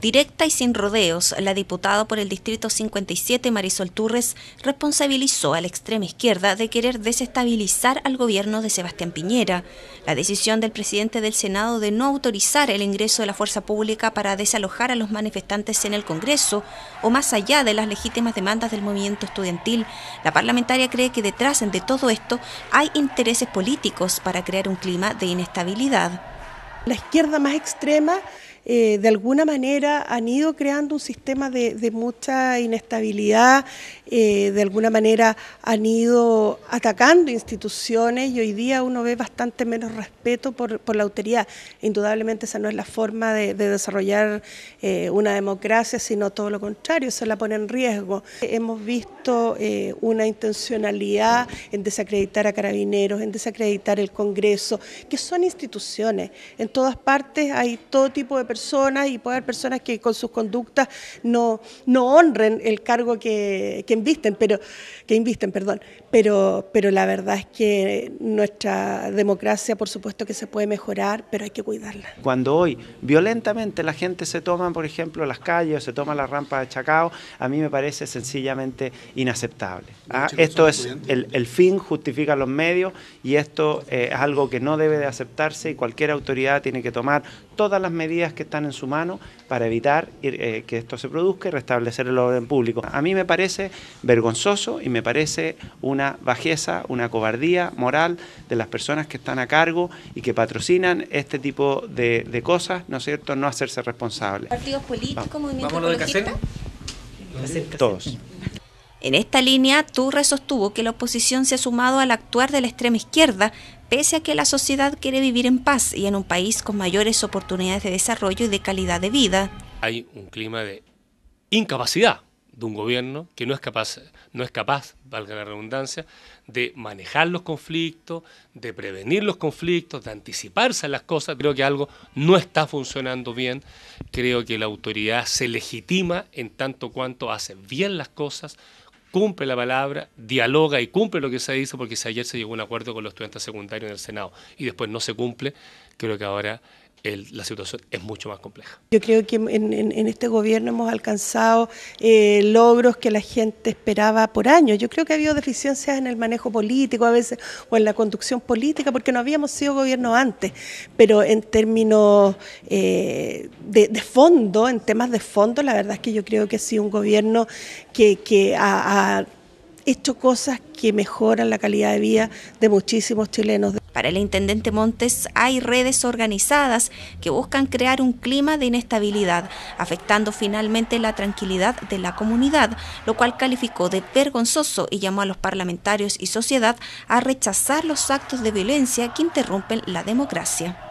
Directa y sin rodeos, la diputada por el Distrito 57, Marisol Turres, responsabilizó a la extrema izquierda de querer desestabilizar al gobierno de Sebastián Piñera. La decisión del presidente del Senado de no autorizar el ingreso de la fuerza pública para desalojar a los manifestantes en el Congreso o más allá de las legítimas demandas del movimiento estudiantil, la parlamentaria cree que detrás de todo esto hay intereses políticos para crear un clima de inestabilidad. La izquierda más extrema eh, de alguna manera han ido creando un sistema de mucha inestabilidad eh, de alguna manera han ido atacando instituciones y hoy día uno ve bastante menos respeto por, la autoridad. Indudablemente esa no es la forma de, desarrollar eh, una democracia, sino todo lo contrario, se la pone en riesgo. Hemos visto eh, una intencionalidad en desacreditar a carabineros, en desacreditar el Congreso, que son instituciones. En todas partes hay todo tipo de personas y puede haber personas que con sus conductas no, no honren el cargo que, que invisten, pero que invisten, perdón, pero pero la verdad es que nuestra democracia, por supuesto que se puede mejorar, pero hay que cuidarla. Cuando hoy violentamente la gente se toma, por ejemplo, las calles, se toma la rampa de Chacao, a mí me parece sencillamente inaceptable. Ah, esto es el, fin justifica los medios y esto eh, es algo que no debe de aceptarse y cualquier autoridad tiene que tomar todas las medidas que están en su mano para evitar eh, que esto se produzca y restablecer el orden público. A mí me parece vergonzoso y me parece una bajeza, una cobardía moral de las personas que están a cargo y que patrocinan este tipo de, cosas, ¿no es cierto?, no hacerse responsables. ¿Partidos políticos, movimientos Todos. En esta línea, Turre sostuvo que la oposición se ha sumado al actuar de la extrema izquierda, pese a que la sociedad quiere vivir en paz y en un país con mayores oportunidades de desarrollo y de calidad de vida. Hay un clima de incapacidad de un gobierno que no es capaz, no es capaz, valga la redundancia, de manejar los conflictos, de prevenir los conflictos, de anticiparse a las cosas. Creo que algo no está funcionando bien. Creo que la autoridad se legitima en tanto cuanto hace bien las cosas, cumple la palabra, dialoga y cumple lo que se dice, porque si ayer se llegó a un acuerdo con los estudiantes secundarios en el Senado y después no se cumple, creo que ahora la situación es mucho más compleja. Yo creo que en, este gobierno hemos alcanzado eh, logros que la gente esperaba por años. Yo creo que ha habido deficiencias en el manejo político a veces o en la conducción política porque no habíamos sido gobierno antes, pero en términos eh, de, fondo, en temas de fondo, la verdad es que yo creo que ha sido un gobierno que, ha hecho cosas que mejoran la calidad de vida de muchísimos chilenos. Para el intendente Montes hay redes organizadas que buscan crear un clima de inestabilidad, afectando finalmente la tranquilidad de la comunidad, lo cual calificó de vergonzoso y llamó a los parlamentarios y sociedad a rechazar los actos de violencia que interrumpen la democracia.